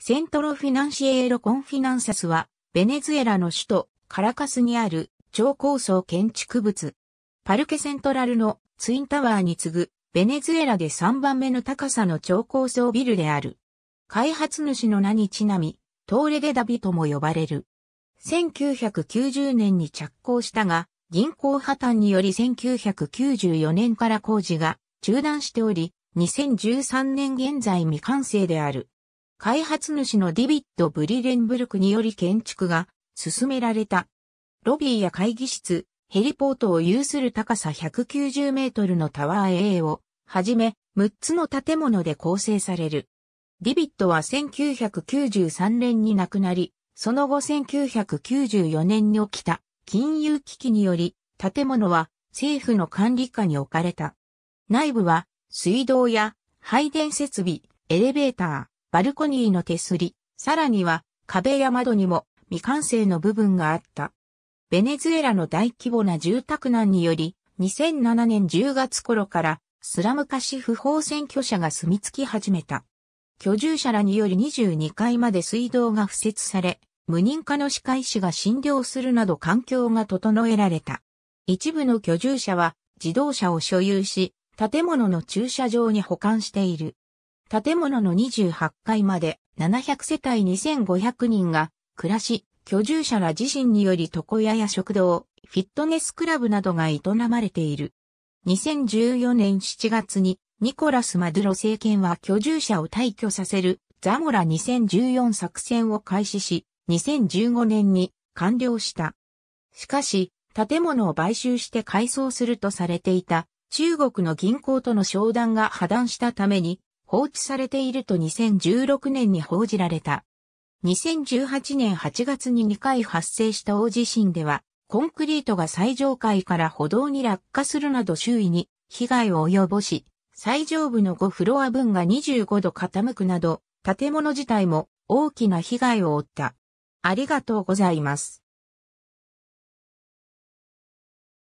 セントロフィナンシエーロ・コンフィナンサスは、ベネズエラの首都カラカスにある超高層建築物。パルケセントラルのツインタワーに次ぐ、ベネズエラで3番目の高さの超高層ビルである。開発主の名にちなみ、トーレデダビとも呼ばれる。1990年に着工したが、銀行破綻により1994年から工事が中断しており、2013年現在未完成である。開発主のディビッド・ブリレンブルクにより建築が進められた。ロビーや会議室、ヘリポートを有する高さ190メートルのタワー A をはじめ6つの建物で構成される。ディビットは1993年に亡くなり、その後1994年に起きた金融危機により建物は政府の管理下に置かれた。内部は水道や配電設備、エレベーター、バルコニーの手すり、さらには壁や窓にも未完成の部分があった。ベネズエラの大規模な住宅難により、2007年10月頃からスラム化し不法占拠者が住み着き始めた。居住者らにより22階まで水道が敷設され、無人化の歯科医師が診療するなど環境が整えられた。一部の居住者は自動車を所有し、建物の駐車場に保管している。建物の28階まで700世帯2500人が暮らし、居住者ら自身により床屋や食堂、フィットネスクラブなどが営まれている。2014年7月にニコラス・マドゥロ政権は居住者を退去させるザモラ2014作戦を開始し、2015年に完了した。しかし、建物を買収して改装するとされていた中国の銀行との商談が破断したために放置されていると2016年に報じられた。2018年8月に2回発生した大地震では、コンクリートが最上階から歩道に落下するなど周囲に被害を及ぼし、最上部の5フロア分が25度傾くなど、建物自体も大きな被害を負った。ありがとうございます。